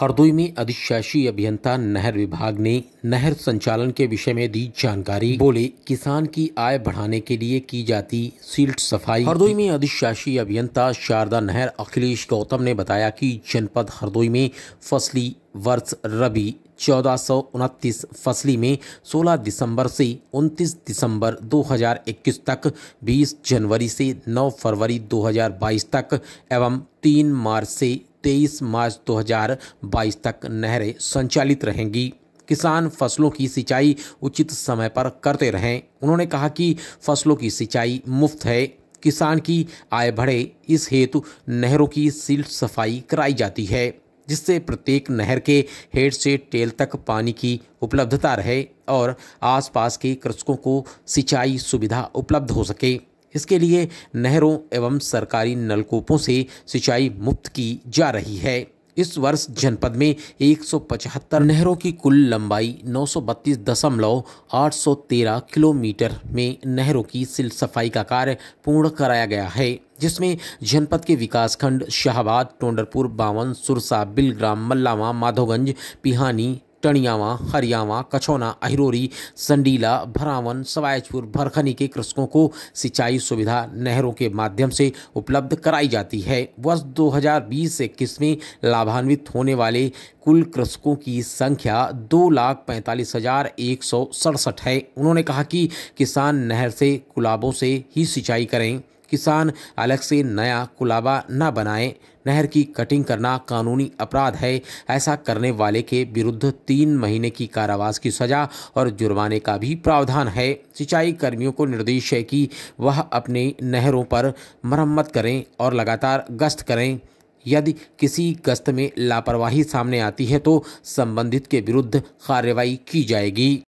हरदोई में अधिशासी अभियंता नहर विभाग ने नहर संचालन के विषय में दी जानकारी बोले किसान की आय बढ़ाने के लिए की जाती सील्ट सफाई हरदोई में अधिशासी अभियंता शारदा नहर अखिलेश गौतम ने बताया कि जनपद हरदोई में फसली वर्ष रबी चौदह सौ उनतीस फसली में 16 दिसंबर से 29 दिसंबर 2021 तक 20 जनवरी से 9 फरवरी 2022 तक एवं 3 मार्च से तेईस मार्च 2022 तक नहरें संचालित रहेंगी किसान फसलों की सिंचाई उचित समय पर करते रहें उन्होंने कहा कि फसलों की सिंचाई मुफ्त है किसान की आय बढ़े इस हेतु नहरों की सिल्ट सफाई कराई जाती है जिससे प्रत्येक नहर के हेड से टेल तक पानी की उपलब्धता रहे और आसपास के कृषकों को सिंचाई सुविधा उपलब्ध हो सके इसके लिए नहरों एवं सरकारी नलकूपों से सिंचाई मुफ्त की जा रही है इस वर्ष जनपद में 175 नहरों की कुल लंबाई नौ किलोमीटर में नहरों की सिल सफाई का कार्य पूर्ण कराया गया है जिसमें जनपद के विकासखंड शाहबाद टोंडरपुर बावन सुरसा बिलग्राम मल्लावा माधोगंज पिहानी टनियावा हरियावा कछौना अहिरोरी संडीला भरावन सवायचपुर भरखनी के कृषकों को सिंचाई सुविधा नहरों के माध्यम से उपलब्ध कराई जाती है वर्ष 2020 से इक्कीस में लाभान्वित होने वाले कुल कृषकों की संख्या दो लाख पैंतालीस हज़ार एक सौ सड़सठ है उन्होंने कहा कि किसान नहर से कुलाबों से ही सिंचाई करें किसान अलग से नया कुलाबा न बनाएं नहर की कटिंग करना कानूनी अपराध है ऐसा करने वाले के विरुद्ध तीन महीने की कारावास की सजा और जुर्माने का भी प्रावधान है सिंचाई कर्मियों को निर्देश है कि वह अपने नहरों पर मरम्मत करें और लगातार गश्त करें यदि किसी गश्त में लापरवाही सामने आती है तो संबंधित के विरुद्ध कार्रवाई की जाएगी